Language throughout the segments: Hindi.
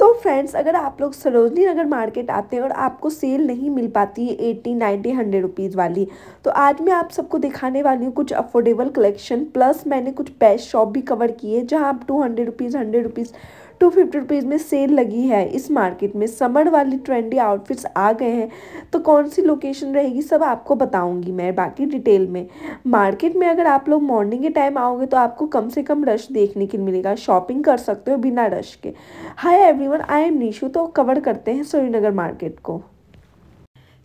तो फ्रेंड्स अगर आप लोग सरोजनी नगर मार्केट आते हैं और आपको सेल नहीं मिल पाती है एट्टी नाइन्टी हंड्रेड रुपीज़ वाली तो आज मैं आप सबको दिखाने वाली हूँ कुछ अफोर्डेबल कलेक्शन प्लस मैंने कुछ बेस्ट शॉप भी कवर की है जहाँ आप two hundred rupees hundred rupees two fifty rupees में सेल लगी है इस मार्केट में समर वाली ट्रेंडी आउटफिट्स आ गए हैं तो कौन सी लोकेशन रहेगी सब आपको बताऊंगी मैं बाकी डिटेल में मार्केट में अगर आप लोग मॉर्निंग के टाइम आओगे तो आपको कम से कम रश देखने के मिलेगा शॉपिंग कर सकते हो बिना रश के hi everyone I am Nishu तो कवर करते हैं सोरीनगर मार्केट को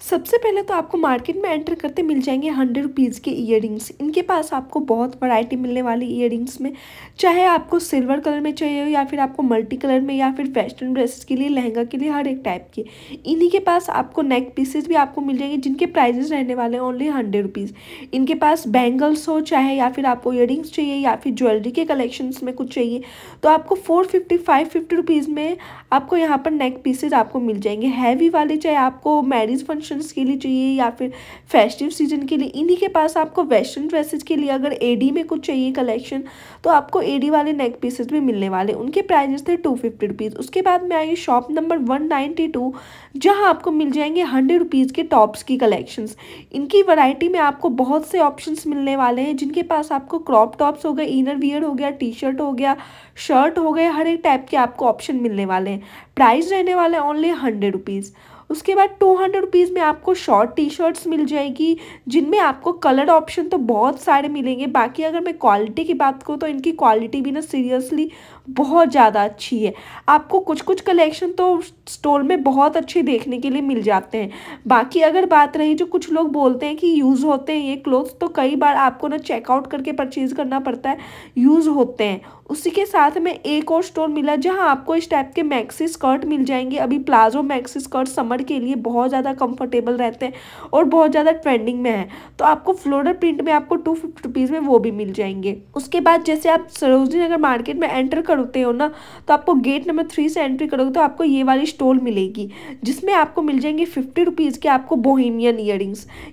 सबसे पहले तो आपको मार्केट में एंटर करते मिल जाएंगे हंड्रेड रुपीज़ के इयर इनके पास आपको बहुत वैरायटी मिलने वाली इयर में चाहे आपको सिल्वर कलर में चाहिए हो या फिर आपको मल्टी कलर में या फिर वेस्टर्न ड्रेसेस के लिए लहंगा के लिए हर एक टाइप के इन्हीं के पास आपको नेक पीसेज भी आपको मिल जाएंगे जिनके प्राइजेस रहने वाले हैं ओनली हंड्रेड रुपीज़ इनके पास बैंगल्स हो चाहे या फिर आपको इयर चाहिए या फिर ज्वेलरी के कलेक्शंस में कुछ चाहिए तो आपको four fifty five fifty rupees में आपको यहाँ पर नेक पीसेज आपको मिल जाएंगे हैवी वाले चाहे आपको मैरिज फंक्शन फंक्शंस के लिए चाहिए या फिर फेस्टिव सीजन के लिए इन्हीं के पास आपको वेस्टर्न ड्रेसेज के लिए अगर एडी में कुछ चाहिए कलेक्शन तो आपको एडी वाले नेक पीसेज भी मिलने वाले उनके प्राइजेस थे टू फिफ्टी रुपीज़ उसके बाद में आई shop number one ninety two जहाँ आपको मिल जाएंगे हंड्रेड रुपीज़ के टॉप्स की कलेक्शंस इनकी वैरायटी में आपको बहुत से ऑप्शंस मिलने वाले हैं जिनके पास आपको क्रॉप टॉप्स हो गए इनर वियर हो गया टी शर्ट हो गया शर्ट हो गए हर एक टाइप के आपको ऑप्शन मिलने वाले हैं प्राइस रहने वाला है ओनली हंड्रेड रुपीज़ उसके बाद टू हंड्रेड रुपीज़ में आपको शॉर्ट टी शर्ट्स मिल जाएगी जिनमें आपको कलर ऑप्शन तो बहुत सारे मिलेंगे बाकी अगर मैं क्वालिटी की बात करूँ तो इनकी क्वालिटी भी ना सीरियसली बहुत ज़्यादा अच्छी है आपको कुछ कुछ कलेक्शन तो स्टोर में बहुत अच्छे देखने के लिए मिल जाते हैं बाकी अगर बात रही जो कुछ लोग बोलते हैं कि यूज़ होते हैं ये क्लोथ्स तो कई बार आपको ना चेकआउट करके परचेज़ करना पड़ता है यूज़ होते हैं उसी के साथ में एक और स्टोर मिला जहां आपको इस टाइप के मैक्सी स्कर्ट मिल जाएंगे अभी प्लाजो मैक्सी स्कर्ट समर के लिए बहुत ज़्यादा कंफर्टेबल रहते हैं और बहुत ज़्यादा ट्रेंडिंग में है तो आपको फ्लोरल प्रिंट में आपको टू फिफ्टी में वो भी मिल जाएंगे उसके बाद जैसे आप सरोजनी नगर मार्केट में एंटर करते हो ना तो आपको गेट नंबर थ्री से एंट्री करोगे तो आपको ये वाली स्टोल मिलेगी जिसमें आपको मिल जाएंगे फिफ्टी रुपीज़ के आपको बोहिमियन ईयर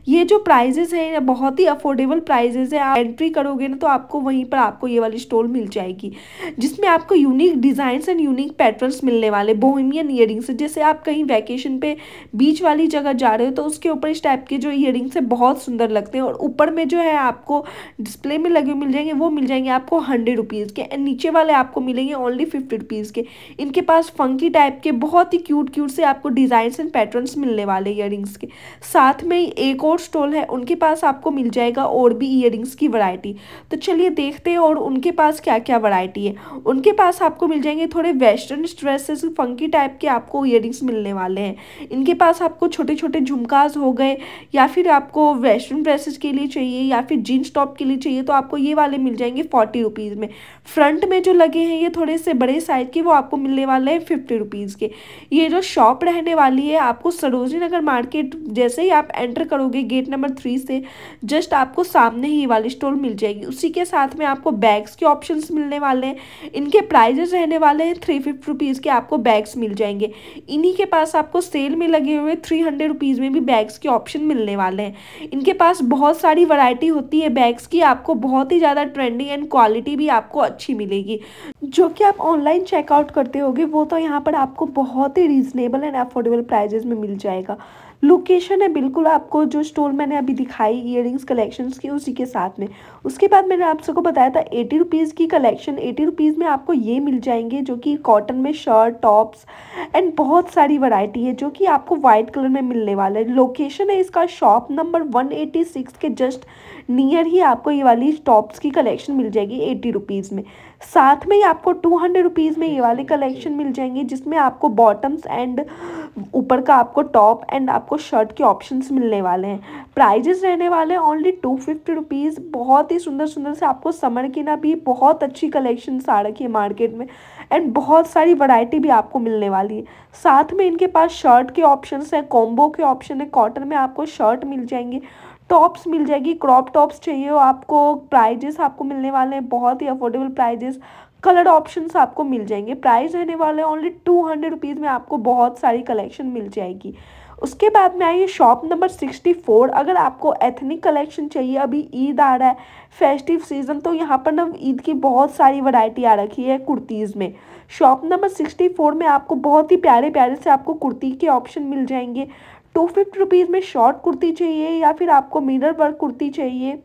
ये जो प्राइजेज़ हैं बहुत ही अफोर्डेबल प्राइजेज़ हैं आप एंट्री करोगे ना तो आपको वहीं पर आपको ये वाली स्टोल मिल जाएगी की जिसमें आपको unique designs and unique patterns मिलने वाले बोहिमियन ईयरिंग्स जैसे आप कहीं वैकेशन पे बीच वाली जगह जा रहे हो तो उसके ऊपर इस टाइप के जो ईयरिंग्स है बहुत सुंदर लगते हैं और ऊपर में जो है आपको डिस्प्ले में लगे मिल जाएंगे वो मिल जाएंगे आपको हंड्रेड रुपीज़ के एंड नीचे वाले आपको मिलेंगे ओनली फिफ्टी रुपीज़ के इनके पास फंकी टाइप के बहुत ही क्यूट क्यूट से आपको डिज़ाइंस एंड पैटर्न्स मिलने वाले रिंग्स के साथ में एक और स्टॉल है उनके पास आपको मिल जाएगा और भी ईयरिंग्स की वरायटी तो चलिए देखते हैं और उनके पास क्या क्या वरायटी वैरायटी है उनके पास आपको मिल जाएंगे थोड़े वेस्टर्न ड्रेसेस फंकी टाइप के आपको इयर मिलने वाले हैं इनके पास आपको छोटे छोटे झुमकाज हो गए या फिर आपको वेस्टर्न ड्रेसेस के लिए चाहिए या फिर जीन्स टॉप के लिए चाहिए तो आपको ये वाले मिल जाएंगे फोर्टी रुपीज़ में फ्रंट में जो लगे हैं ये थोड़े से बड़े साइज के वो आपको मिलने वाले हैं फिफ्टी रुपीज़ के ये जो शॉप रहने वाली है आपको सरोजनी नगर मार्केट जैसे ही आप एंटर करोगे गेट नंबर थ्री से जस्ट आपको सामने ही वाली स्टोर मिल जाएगी उसी के साथ में आपको बैग्स के ऑप्शन मिलने वाले हैं इनके प्राइजेस रहने वाले हैं थ्री फिफ्टी रुपीज़ के आपको बैग्स मिल जाएंगे इन्हीं के पास आपको सेल में लगे हुए थ्री हंड्रेड रुपीज़ में भी बैग्स के ऑप्शन मिलने वाले हैं इनके पास बहुत सारी वरायटी होती है बैग्स की आपको बहुत ही ज़्यादा ट्रेंडिंग एंड क्वालिटी भी आपको अच्छी मिलेगी जो कि आप ऑनलाइन चेकआउट करते होगे वो तो यहाँ पर आपको बहुत ही रीज़नेबल एंड अफोर्डेबल प्राइजेज़ में मिल जाएगा लोकेशन है बिल्कुल आपको जो स्टोर मैंने अभी दिखाई ईयर कलेक्शंस की उसी के साथ में उसके बाद मैंने आप सबको बताया था एटी रुपीज़ की कलेक्शन एटी रुपीज़ में आपको ये मिल जाएंगे जो कि कॉटन में शर्ट टॉप्स एंड बहुत सारी वराइटी है जो कि आपको वाइट कलर में मिलने वाला है लोकेशन है इसका शॉप नंबर वन के जस्ट नियर ही आपको ये वाली टॉप्स की कलेक्शन मिल जाएगी एटी रुपीज़ में साथ में ही आपको टू हंड्रेड रुपीज़ में ये वाले कलेक्शन मिल जाएंगे जिसमें आपको बॉटम्स एंड ऊपर का आपको टॉप एंड आपको शर्ट के ऑप्शंस मिलने वाले हैं प्राइजेस रहने वाले हैं ओनली टू फिफ्टी रुपीज़ बहुत ही सुंदर सुंदर से आपको समर की ना भी बहुत अच्छी कलेक्शन आ रखी है मार्केट में एंड बहुत सारी वैरायटी भी आपको मिलने वाली है साथ में इनके पास शर्ट के ऑप्शंस हैं कॉम्बो के ऑप्शन है कॉटन में आपको शर्ट मिल जाएंगे टॉप्स मिल जाएगी क्रॉप टॉप्स चाहिए हो आपको प्राइजेस आपको मिलने वाले हैं बहुत ही अफोर्डेबल प्राइजेस कलर ऑप्शंस आपको मिल जाएंगे प्राइस रहने वाले हैं ओनली टू हंड्रेड रुपीज़ में आपको बहुत सारी कलेक्शन मिल जाएगी उसके बाद में आइए शॉप नंबर सिक्सटी फोर अगर आपको एथनिक कलेक्शन चाहिए अभी ईद आ रहा है फेस्टिव सीजन तो यहाँ पर ना ईद की बहुत सारी वैरायटी आ रखी है कुर्तीज़ में शॉप नंबर सिक्सटी फोर में आपको बहुत ही प्यारे प्यारे से आपको कुर्ती के ऑप्शन मिल जाएंगे टू फिफ्टी रुपीज़ में शॉर्ट कुर्ती चाहिए या फिर आपको मिरर वर्क कुर्ती चाहिए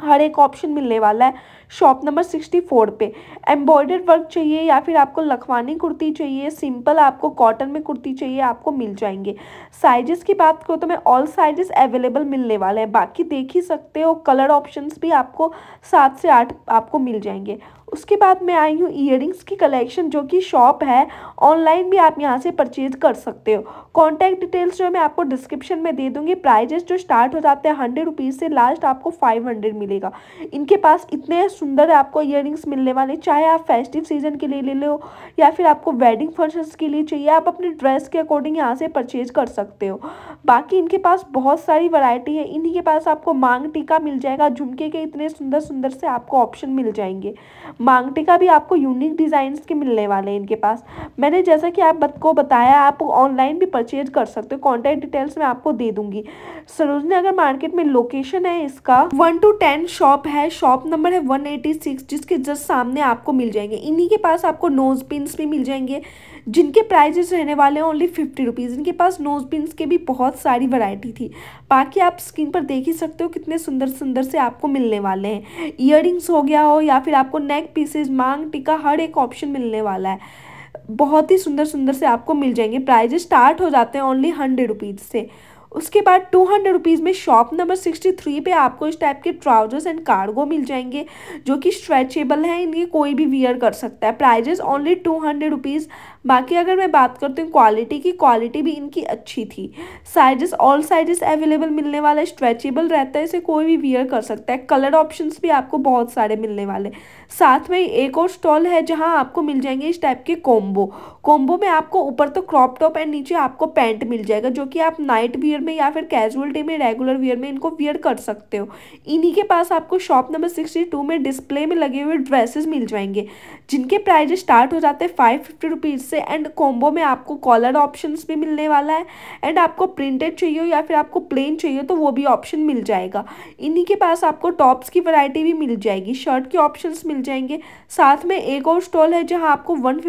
हर एक ऑप्शन मिलने वाला है शॉप नंबर सिक्सटी फोर पे एम्ब्रॉयडर वर्क चाहिए या फिर आपको लखवानी कुर्ती चाहिए सिंपल आपको कॉटन में कुर्ती चाहिए आपको मिल जाएंगे साइजेस की बात करो तो मैं ऑल साइजेस अवेलेबल मिलने वाले हैं बाकी देख ही सकते हो कलर ऑप्शंस भी आपको सात से आठ आपको मिल जाएंगे उसके बाद मैं आई हूँ ईयरिंग्स की कलेक्शन जो कि शॉप है ऑनलाइन भी आप यहाँ से परचेज कर सकते हो कॉन्टैक्ट डिटेल्स जो है मैं आपको डिस्क्रिप्शन में दे दूँगी प्राइजेस जो स्टार्ट हो जाते हैं हंड्रेड रुपीज़ से लास्ट आपको फाइव हंड्रेड मिलेगा इनके पास इतने सुंदर आपको ईयर मिलने वाले चाहे आप फेस्टिव सीजन के लिए ले लो या फिर आपको वेडिंग फंक्शन के लिए चाहिए आप अपने ड्रेस के अकॉर्डिंग यहाँ से परचेज कर सकते हो बाकी इनके पास बहुत सारी वरायटी है इन्हीं के पास आपको मांग टीका मिल जाएगा झुमके के इतने सुंदर सुंदर से आपको ऑप्शन मिल जाएंगे मांगटी का भी आपको यूनिक डिज़ाइन के मिलने वाले हैं इनके पास मैंने जैसा कि आप को बताया आप ऑनलाइन भी परचेज कर सकते हो कॉन्टैक्ट डिटेल्स मैं आपको दे दूंगी सरोजनी नगर मार्केट में लोकेशन है इसका वन टू टेन शॉप है शॉप नंबर है वन एटी सिक्स जिसके जस्ट सामने आपको मिल जाएंगे इन्हीं के पास आपको नोज पिन्स भी मिल जाएंगे जिनके प्राइजेस रहने वाले हैं ओनली फिफ्टी रुपीज़ इनके पास नोज पिन के भी बहुत सारी वैरायटी थी बाकी आप स्क्रीन पर देख ही सकते हो कितने सुंदर सुंदर से आपको मिलने वाले हैं ईयर हो गया हो या फिर आपको नेक नेक पीसेज मांग टिका हर एक ऑप्शन मिलने वाला है बहुत ही सुंदर सुंदर से आपको मिल जाएंगे प्राइजेस स्टार्ट हो जाते हैं ओनली हंड्रेड रुपीज़ से उसके बाद टू हंड्रेड रुपीज़ में शॉप नंबर सिक्सटी थ्री पे आपको इस टाइप के ट्राउजर्स एंड कार्गो मिल जाएंगे जो कि स्ट्रेचेबल हैं इनके कोई भी वियर कर सकता है prices only two hundred rupees बाकी अगर मैं बात करती हूँ क्वालिटी की क्वालिटी भी इनकी अच्छी थी साइजेस ऑल साइजेस अवेलेबल मिलने वाला स्ट्रेचेबल रहता है इसे कोई भी वियर कर सकता है कलर ऑप्शन भी आपको बहुत सारे मिलने वाले साथ में एक और स्टॉल है जहाँ आपको मिल जाएंगे इस टाइप के कोम्बो कोम्बो में आपको ऊपर तो क्रॉप टॉप एंड नीचे आपको पैंट मिल जाएगा जो कि आप नाइट वियर में या फिर कैजुअल डे में रेगुलर वेयर में इनको वेयर कर सकते हो इन्हीं के पास आपको शॉप नंबर सिक्सटी टू में डिस्प्ले में लगे हुए ड्रेसेस मिल जाएंगे जिनके प्राइजेस स्टार्ट हो जाते हैं फाइव फिफ्टी रुपीज़ से एंड कॉम्बो में आपको कॉलर ऑप्शन भी मिलने वाला है एंड आपको प्रिंटेड चाहिए हो या फिर आपको प्लेन चाहिए तो वो भी ऑप्शन मिल जाएगा इन्हीं के पास आपको टॉप्स की वरायटी भी मिल जाएगी शर्ट के ऑप्शन मिल जाएंगे साथ में एक और स्टॉल है जहाँ आपको वन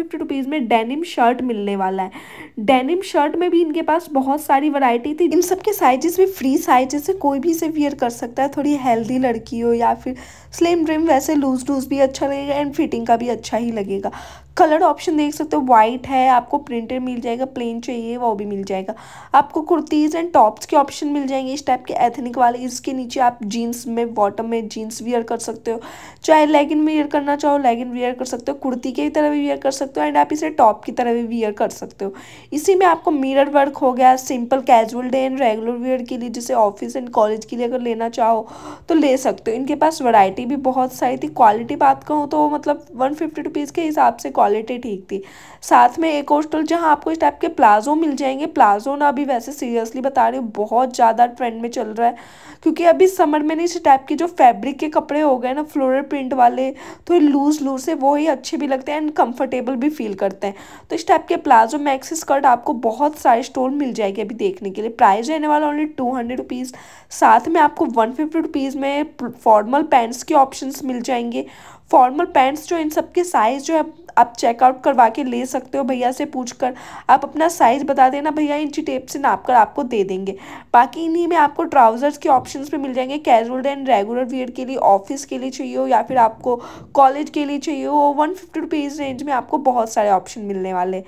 में डेनिम शर्ट मिलने वाला है डेनिम शर्ट में भी इनके पास बहुत सारी वरायटी थी इन सबके साइजेस भी फ्री साइजेस से कोई भी इसे वियर कर सकता है थोड़ी हेल्दी लड़की हो या फिर स्लिम ड्रिम वैसे लूज लूज भी अच्छा लगेगा एंड फिटिंग का भी अच्छा ही लगेगा कलर ऑप्शन देख सकते हो वाइट है आपको प्रिंटेड मिल जाएगा प्लेन चाहिए वो भी मिल जाएगा आपको कुर्तीज़ एंड टॉप्स के ऑप्शन मिल जाएंगे इस टाइप के एथनिक वाले इसके नीचे आप जीन्स में बॉटम में जीन्स वियर कर सकते हो चाहे लेगिन वियर करना चाहो लेगिन वियर कर सकते हो कुर्ती की तरह भी वियर कर सकते हो एंड आप इसे टॉप की तरह भी वियर कर सकते हो इसी में आपको मिरर वर्क हो गया simple casual day and regular wear के लिए जैसे ऑफिस एंड कॉलेज के लिए अगर लेना चाहो तो ले सकते हो इनके पास वरायटी भी बहुत सारी थी क्वालिटी बात कहूँ तो मतलब वन फिफ्टी के हिसाब से क्वालिटी ठीक थी साथ में एक और स्टॉल जहाँ आपको इस टाइप के प्लाजो मिल जाएंगे प्लाजो ना अभी वैसे सीरियसली बता रही हूँ बहुत ज़्यादा ट्रेंड में चल रहा है क्योंकि अभी समर में नहीं इस टाइप के जो फैब्रिक के कपड़े हो गए ना फ्लोरल प्रिंट वाले तो लूज़ लूज से वो ही अच्छे भी लगते हैं एंड कंफर्टेबल भी फील करते हैं तो इस टाइप के प्लाजो मैक्स स्कर्ट आपको बहुत सारे स्टोर मिल जाएगी अभी देखने के लिए प्राइस रहने वाला ओनली टू हंड्रेड रुपीज़ साथ में आपको वन फिफ्टी रुपीज़ में फॉर्मल पैंट्स के ऑप्शन मिल जाएंगे फॉर्मल पैंट्स जो इन सब के साइज़ जो है आप चेकआउट करवा के ले सकते हो भैया से पूछ कर आप अपना साइज़ बता देना भैया इंची टेप से नाप कर आपको दे देंगे बाकी इन्हीं में आपको ट्राउज़र्स के ऑप्शन पे मिल जाएंगे कैजुअल एंड रेगुलर वेयर के लिए ऑफिस के लिए चाहिए हो या फिर आपको कॉलेज के लिए चाहिए हो वन फिफ्टी रुपीज़ रेंज में आपको बहुत सारे ऑप्शन मिलने वाले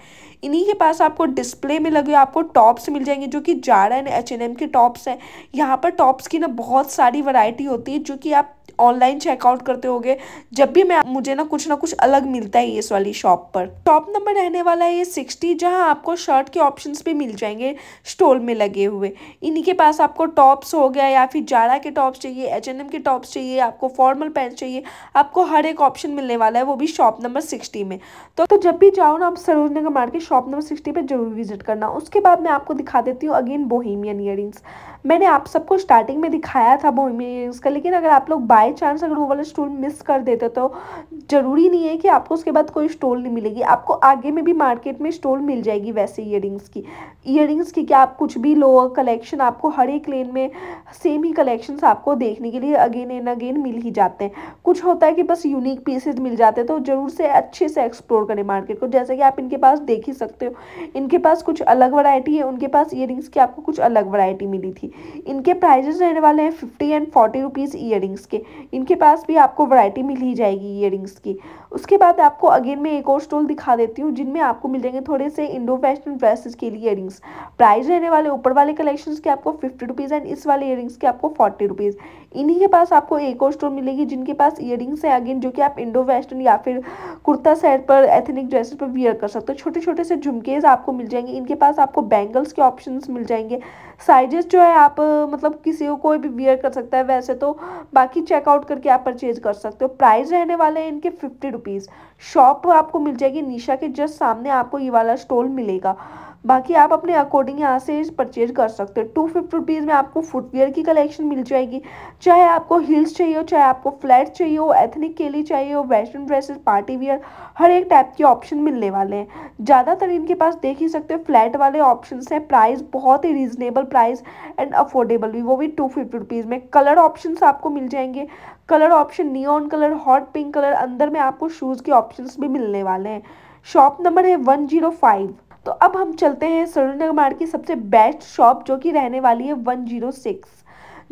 इन्हीं के पास आपको डिस्प्ले में लगे आपको टॉप्स मिल जाएंगे जो कि Zara and H N M के टॉप्स हैं यहाँ पर टॉप्स की ना बहुत सारी वैरायटी होती है जो कि आप ऑनलाइन चेकआउट करते होगे जब भी मैं मुझे ना कुछ ना कुछ अलग मिलता है इस वाली शॉप पर टॉप नंबर रहने वाला है ये सिक्सटी जहाँ आपको शर्ट के ऑप्शन भी मिल जाएंगे स्टोल में लगे हुए इन्हीं के पास आपको टॉप्स हो गया या फिर जाड़ा के टॉप्स चाहिए एच H&M के टॉप्स चाहिए आपको फॉर्मल पैंट चाहिए आपको हर एक ऑप्शन मिलने वाला है वो भी शॉप नंबर सिक्सटी में तो, तो जब भी जाओ ना आप Saroj Nagar market shop number sixty पर जरूर विजिट करना उसके बाद मैं आपको दिखा देती हूँ अगेन बोहिमियन ईयर मैंने आप सबको स्टार्टिंग में दिखाया था बोहिमियन ईयर का लेकिन अगर आप लोग बाय बाई चांस अगर वो वाला स्टूल मिस कर देते तो ज़रूरी नहीं है कि आपको उसके बाद कोई स्टोल नहीं मिलेगी आपको आगे में भी मार्केट में स्टोल मिल जाएगी वैसे ईयर की इयर की क्या आप कुछ भी लो कलेक्शन आपको हर एक लेन में सेम ही कलेक्शन आपको देखने के लिए अगेन एंड अगेन मिल ही जाते हैं कुछ होता है कि बस यूनिक पीसेज मिल जाते हैं तो ज़रूर से अच्छे से एक्सप्लोर करें मार्केट को जैसे कि आप इनके पास देख ही सकते हो इनके पास कुछ अलग वरायटी है उनके पास ईयर की आपको कुछ अलग वरायटी मिली थी इनके प्राइजेस रहने वाले हैं fifty and forty rupees ear के इनके पास भी आपको वैरायटी मिल ही जाएगी ईयरिंग्स की उसके बाद आपको अगेन मैं एक और स्टॉल दिखा देती हूँ जिनमें आपको मिल जाएंगे थोड़े से इंडो फैशन ड्रेसेस के लिए ईयरिंग्स प्राइस रहने वाले ऊपर वाले कलेक्शन के आपको फिफ्टी रुपीज़ एंड इस वाले ईयरिंग्स के आपको फोर्टी रुपीज़ इन्हीं के पास आपको एक और स्टॉल मिलेगी जिनके पास ईयरिंग्स है अगेन जो कि आप इंडो वेस्टर्न या फिर कुर्ता सेट पर एथनिक ड्रेसेस पर वियर कर सकते हो छोटे छोटे से झुमकेज आपको मिल जाएंगे इनके पास आपको बैंगल्स के ऑप्शन मिल जाएंगे साइजेस जो है आप मतलब किसी को कोई भी वियर कर सकता है वैसे तो बाकी चेकआउट करके आप परचेज कर सकते हो प्राइस रहने वाले हैं इनके फिफ्टी रुपीज़ शॉप आपको मिल जाएगी निशा के जस्ट सामने आपको ये वाला स्टॉल मिलेगा बाकी आप अपने अकॉर्डिंग यहाँ से परचेज कर सकते हो टू फिफ्टी रुपीज़ में आपको फुटवेयर की कलेक्शन मिल जाएगी चाहे आपको हील्स चाहिए हो चाहे आपको फ्लैट चाहिए हो एथनिक के लिए चाहिए हो वेस्टर्न ड्रेसेस पार्टी वियर हर एक टाइप के ऑप्शन मिलने वाले हैं ज़्यादातर इनके पास देख ही सकते हो फ्लैट वाले ऑप्शन हैं प्राइस बहुत ही रीजनेबल प्राइस एंड अफोर्डेबल भी वो भी टू फिफ्टी रुपीज़ में कलर ऑप्शन आपको मिल जाएंगे colour option neon colour hot pink colour अंदर में आपको शूज़ के ऑप्शंस भी मिलने वाले हैं शॉप नंबर है वन जीरो फाइव तो अब हम चलते हैं सरोजनगर मार्ग की सबसे बेस्ट शॉप जो कि रहने वाली है वन जीरो सिक्स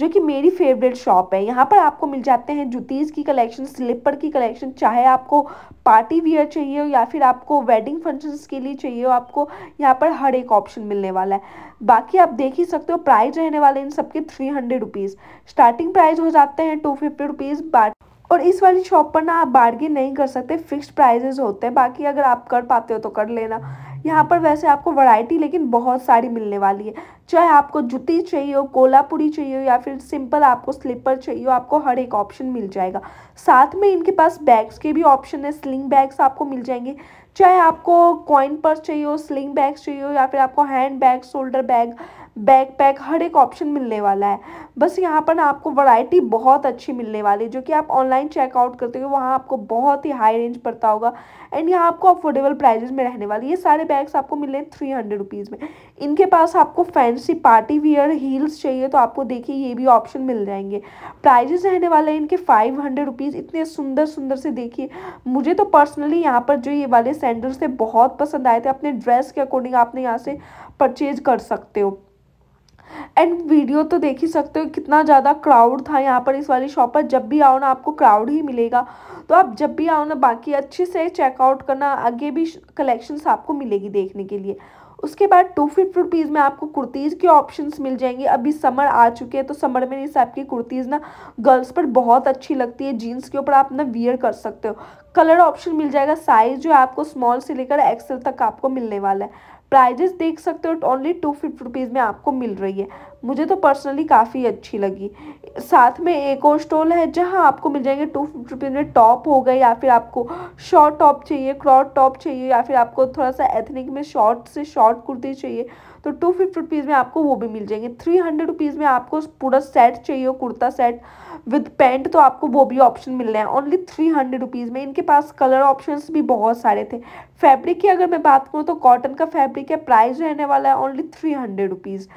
जो कि मेरी फेवरेट शॉप है यहाँ पर आपको मिल जाते हैं जुतीज़ की कलेक्शन स्लीपर की कलेक्शन चाहे आपको पार्टी वियर चाहिए हो या फिर आपको वेडिंग फंक्शंस के लिए चाहिए हो आपको यहाँ पर हर एक ऑप्शन मिलने वाला है बाकी आप देख ही सकते हो प्राइस रहने वाले इन सबके three hundred rupees starting price हो जाते हैं टू फिफ्टी रुपीज़ और इस वाली शॉप पर ना आप बार्गेन नहीं कर सकते फिक्स्ड प्राइजेज होते हैं बाकी अगर आप कर पाते हो तो कर लेना यहाँ पर वैसे आपको वैरायटी लेकिन बहुत सारी मिलने वाली है चाहे आपको जूती चाहिए हो कोलापुरी चाहिए हो या फिर सिंपल आपको स्लीपर चाहिए हो आपको हर एक ऑप्शन मिल जाएगा साथ में इनके पास बैग्स के भी ऑप्शन है स्लिंग बैग्स आपको मिल जाएंगे चाहे आपको कॉइन पर्स चाहिए हो स्लिंग बैग्स चाहिए हो या फिर आपको hand bag shoulder bag back pack हर एक ऑप्शन मिलने वाला है बस यहाँ पर आपको वैरायटी बहुत अच्छी मिलने वाली है जो कि आप ऑनलाइन चेकआउट करते हो वहाँ आपको बहुत ही हाई रेंज पड़ता होगा एंड यहाँ आपको अफोर्डेबल प्राइजेज में रहने वाली ये सारे बैग्स आपको मिले थ्री हंड्रेड रुपीज़ में इनके पास आपको फैंसी पार्टी वियर हील्स चाहिए तो आपको देखिए ये भी ऑप्शन मिल जाएंगे प्राइजेस रहने वाले हैं इनके फाइव हंड्रेड रुपीज़ इतने सुंदर सुंदर से देखिए मुझे तो पर्सनली यहाँ पर जो ये वाले सैंडल्स थे बहुत पसंद आए थे अपने ड्रेस के अकॉर्डिंग आपने यहाँ से परचेज कर सकते हो एंड वीडियो तो देख ही सकते हो कितना ज़्यादा क्राउड था यहाँ पर इस वाली शॉप पर जब भी आओ ना आपको क्राउड ही मिलेगा तो आप जब भी आओ ना बाकी अच्छे से चेकआउट करना आगे भी कलेक्शंस आपको मिलेगी देखने के लिए उसके बाद टू फिफ्टी रुपीज़ में आपको कुर्तीज़ के ऑप्शंस मिल जाएंगे अभी समर आ चुके हैं तो समर में इस टाइप की कुर्तीज़ ना गर्ल्स पर बहुत अच्छी लगती है जीन्स के ऊपर आप ना वियर कर सकते हो कलर ऑप्शन मिल जाएगा साइज़ जो है आपको स्मॉल से लेकर एक्सेल तक आपको मिलने वाला है प्राइजेस देख सकते हो ओनली टू फिफ्टी रुपीज़ में आपको मिल रही है मुझे तो पर्सनली काफ़ी अच्छी लगी साथ में एक और स्टॉल है जहां आपको मिल जाएंगे टू फिफ्टी रुपीज़ में टॉप हो गए या फिर आपको शॉर्ट टॉप चाहिए क्रॉट टॉप चाहिए या फिर आपको थोड़ा सा एथनिक में शॉर्ट से शॉर्ट कुर्ती चाहिए तो टू फिफ्टी रुपीज़ में आपको वो भी मिल जाएंगे थ्री हंड्रेड रुपीज़ में आपको पूरा सेट चाहिए कुर्ता सेट विद पैंट तो आपको वो भी ऑप्शन मिल रहे हैं ओनली थ्री हंड्रेड रुपीज़ में इनके पास कलर ऑप्शन भी बहुत सारे थे फैब्रिक की अगर मैं बात करूँ तो कॉटन का फैब्रिक है प्राइस रहने वाला है only three hundred rupees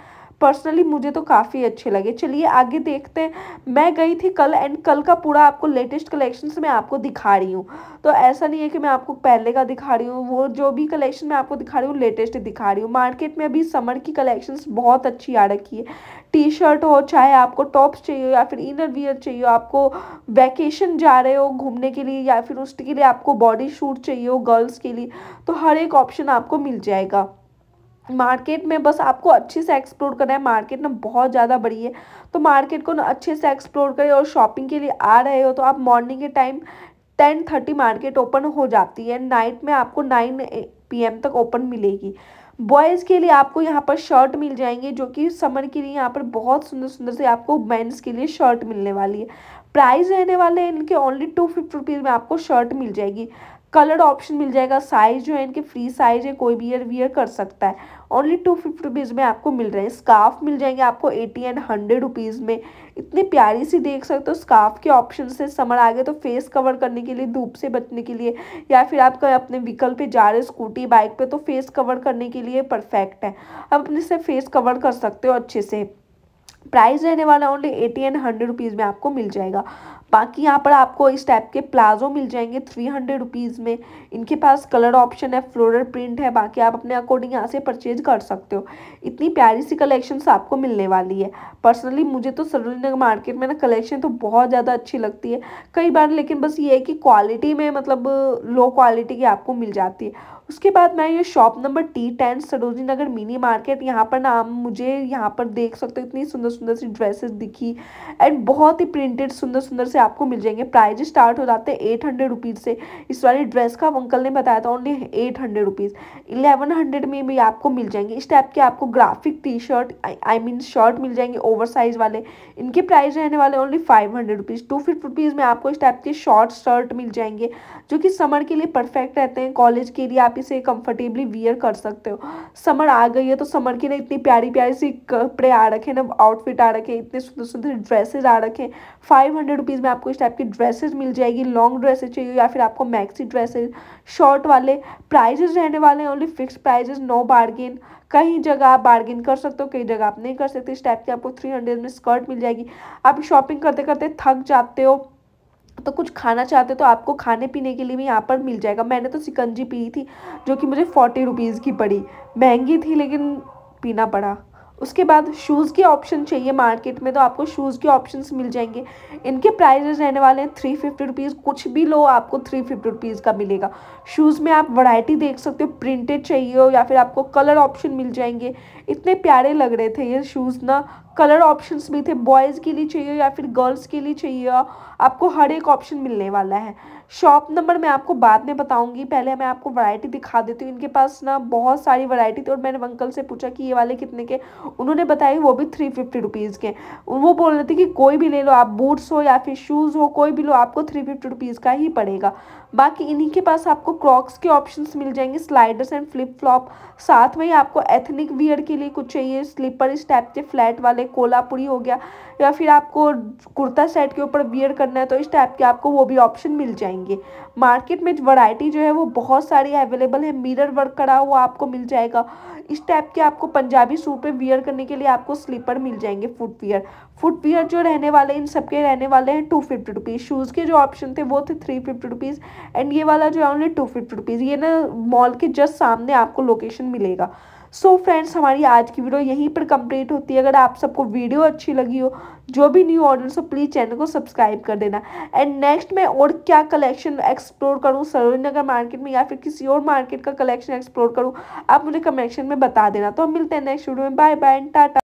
personally मुझे तो काफ़ी अच्छे लगे चलिए आगे देखते हैं मैं गई थी कल एंड कल का पूरा आपको लेटेस्ट कलेक्शन मैं आपको दिखा रही हूँ तो ऐसा नहीं है कि मैं आपको पहले का दिखा रही हूँ वो जो भी कलेक्शन मैं आपको दिखा रही हूँ लेटेस्ट दिखा रही हूँ मार्केट में अभी समर की कलेक्शन बहुत अच्छी आ रखी है टी शर्ट हो चाहे आपको टॉप्स चाहिए या फिर इनर वियर चाहिए आपको वैकेशन जा रहे हो घूमने के लिए या फिर उसके लिए आपको बॉडी शूट चाहिए हो गर्ल्स के लिए तो हर एक ऑप्शन आपको मिल जाएगा मार्केट में बस आपको अच्छे से एक्सप्लोर करना है मार्केट ना बहुत ज़्यादा बड़ी है तो मार्केट को ना अच्छे से एक्सप्लोर करें और शॉपिंग के लिए आ रहे हो तो आप मॉर्निंग के time ten thirty market open हो जाती है नाइट में आपको नाइन पी एम तक ओपन मिलेगी बॉयज़ के लिए आपको यहाँ पर शर्ट मिल जाएंगे जो कि समर के लिए यहाँ पर बहुत सुंदर सुंदर से आपको मैंस के लिए शर्ट मिलने वाली है प्राइस रहने वाले हैं इनके ओनली टू फिफ्टी रुपीज़ में आपको शर्ट मिल जाएगी कलर्ड ऑप्शन मिल जाएगा साइज जो है इनके फ्री साइज है कोई भी वियर कर सकता है ओनली टू फिफ्टी रुपीज़ में आपको मिल रहे हैं स्काफ मिल जाएंगे आपको एटी एंड हंड्रेड रुपीज़ में इतनी प्यारी सी देख सकते हो स्काफ के ऑप्शन से समर आ गए तो फेस कवर करने के लिए धूप से बचने के लिए या फिर आप अपने व्हीकल पे जा रहे स्कूटी बाइक पे तो फेस कवर करने के लिए परफेक्ट है आप अपने से फेस कवर कर सकते हो अच्छे से प्राइस रहने वाला only eighty and hundred rupees में आपको मिल जाएगा बाकी यहाँ पर आपको इस टाइप के प्लाजो मिल जाएंगे थ्री हंड्रेड रुपीज़ में इनके पास कलर ऑप्शन है फ्लोरल प्रिंट है बाकी आप अपने अकॉर्डिंग यहाँ से परचेज कर सकते हो इतनी प्यारी सी कलेक्शंस आपको मिलने वाली है पर्सनली मुझे तो सरोजनी नगर मार्केट में ना कलेक्शन तो बहुत ज़्यादा अच्छी लगती है कई बार लेकिन बस ये है कि क्वालिटी में मतलब लो क्वालिटी की आपको मिल जाती है उसके बाद मैं ये shop number T ten Sarojini Nagar mini market यहाँ पर ना मुझे यहाँ पर देख सकते हो इतनी सुंदर सुंदर सी ड्रेसेस दिखी एंड बहुत ही प्रिंटेड सुंदर सुंदर से आपको मिल जाएंगे प्राइज स्टार्ट हो जाते हैं एट हंड्रेड रुपीज़ से इस वाली ड्रेस का अंकल ने बताया था only eight hundred rupees eleven hundred में भी आपको मिल जाएंगे इस टाइप के आपको graphic T shirt I mean shirt मिल जाएंगे ओवर साइज वाले इनके प्राइस रहने वाले only five hundred rupees two fifty rupees में आपको इस टाइप के शॉर्ट शर्ट मिल जाएंगे जो कि समर के लिए परफेक्ट रहते हैं कॉलेज के लिए आप इसे कंफर्टेबली वियर कर सकते हो समर आ गई है तो समर की ना इतनी प्यारी प्यारी सी कपड़े आ रखे ना आउटफिट आ रखे इतने सुंदर सुंदर ड्रेसेज आ रखे फाइव हंड्रेड रुपीज़ में आपको इस टाइप की ड्रेसेज मिल जाएगी लॉन्ग ड्रेसेज चाहिए या फिर आपको मैक्सी ड्रेसेज शॉर्ट वाले प्राइजेज रहने वाले हैं only fix prices no bargain कहीं जगह आप बार्गेन कर सकते हो कई जगह आप नहीं कर सकते इस टाइप की आपको थ्री हंड्रेड में स्कर्ट मिल जाएगी आप शॉपिंग करते करते थक जाते हो तो कुछ खाना चाहते तो आपको खाने पीने के लिए भी यहाँ पर मिल जाएगा मैंने तो सिकंजी पी थी जो कि मुझे फोर्टी रुपीज़ की पड़ी महंगी थी लेकिन पीना पड़ा उसके बाद शूज़ के ऑप्शन चाहिए मार्केट में तो आपको शूज़ के ऑप्शंस मिल जाएंगे इनके प्राइजेज रहने वाले हैं थ्री फिफ्टी रुपीज़ कुछ भी लो आपको थ्री फिफ्टी रुपीज़ का मिलेगा शूज़ में आप वैरायटी देख सकते हो प्रिंटेड चाहिए हो या फिर आपको कलर ऑप्शन मिल जाएंगे इतने प्यारे लग रहे थे ये शूज़ ना कलर ऑप्शंस भी थे बॉयज़ के लिए चाहिए या फिर गर्ल्स के लिए चाहिए आपको हर एक ऑप्शन मिलने वाला है शॉप नंबर मैं आपको बाद में बताऊंगी पहले मैं आपको वैरायटी दिखा देती हूँ इनके पास ना बहुत सारी वैरायटी थी और मैंने अंकल से पूछा कि ये वाले कितने के उन्होंने बताए वो भी थ्री फिफ्टी रुपीज़ के वो बोल रहे थे कि कोई भी ले लो आप बूट्स हो या फिर शूज़ हो कोई भी लो आपको थ्री फिफ्टी रुपीज़ का ही पड़ेगा बाकी इन्हीं के पास आपको क्रॉक्स के ऑप्शन मिल जाएंगे स्लाइडर्स एंड फ्लिप फ्लॉप साथ में ही आपको एथनिक वियर के लिए कुछ चाहिए स्लीपर इस टाइप के फ्लैट वाले कोलापुरी हो गया या फिर आपको कुर्ता सेट के ऊपर बियर करना है तो इस टाइप के आपको वो भी ऑप्शन मिल जाएंगे मार्केट में वैरायटी जो है वो बहुत सारी अवेलेबल है मिरर वर्क करा हुआ आपको मिल जाएगा इस टाइप के आपको पंजाबी सूट पे वियर करने के लिए आपको स्लीपर मिल जाएंगे फुट वियर फुट वियर जो रहने वाले इन सबके रहने वाले हैं टू फिफ्टी रुपीज़ शूज़ के जो ऑप्शन थे वो थे थ्री फिफ्टी रुपीज़ एंड ये वाला जो है ओनली टू फिफ्टी रुपीज़ ये ना मॉल के जस्ट सामने आपको लोकेशन मिलेगा सो so फ्रेंड्स हमारी आज की वीडियो यहीं पर कंप्लीट होती है अगर आप सबको वीडियो अच्छी लगी हो जो भी न्यू ऑर्डर्स हो प्लीज़ चैनल को सब्सक्राइब कर देना एंड नेक्स्ट मैं और क्या कलेक्शन एक्सप्लोर करूँ सरोज नगर मार्केट में या फिर किसी और मार्केट का कलेक्शन एक्सप्लोर करूँ आप मुझे कमेक्शन में बता देना तो हम मिलते हैं नेक्स्ट वीडियो में बाय बाय टाटा